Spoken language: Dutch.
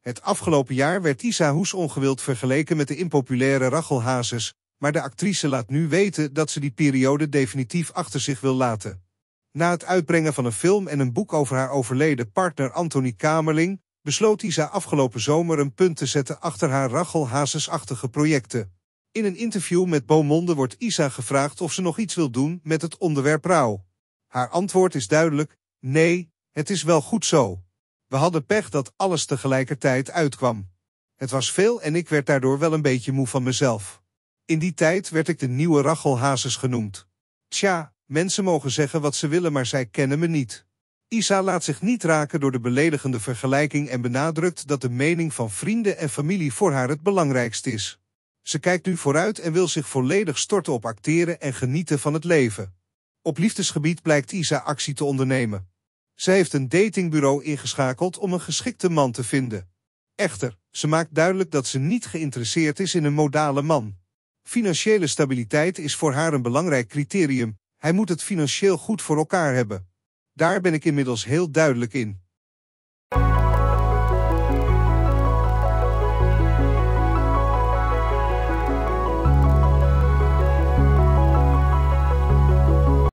Het afgelopen jaar werd Isa Hoes ongewild vergeleken met de impopulaire Rachel Hazes, maar de actrice laat nu weten dat ze die periode definitief achter zich wil laten. Na het uitbrengen van een film en een boek over haar overleden partner Anthony Kamerling, besloot Isa afgelopen zomer een punt te zetten achter haar Rachel Hazes-achtige projecten. In een interview met Beaumonde wordt Isa gevraagd of ze nog iets wil doen met het onderwerp rouw. Haar antwoord is duidelijk, nee, het is wel goed zo. We hadden pech dat alles tegelijkertijd uitkwam. Het was veel en ik werd daardoor wel een beetje moe van mezelf. In die tijd werd ik de nieuwe Rachel Hazes genoemd. Tja, mensen mogen zeggen wat ze willen, maar zij kennen me niet. Isa laat zich niet raken door de beledigende vergelijking en benadrukt dat de mening van vrienden en familie voor haar het belangrijkst is. Ze kijkt nu vooruit en wil zich volledig storten op acteren en genieten van het leven. Op liefdesgebied blijkt Isa actie te ondernemen. Ze heeft een datingbureau ingeschakeld om een geschikte man te vinden. Echter, ze maakt duidelijk dat ze niet geïnteresseerd is in een modale man. Financiële stabiliteit is voor haar een belangrijk criterium. Hij moet het financieel goed voor elkaar hebben. Daar ben ik inmiddels heel duidelijk in.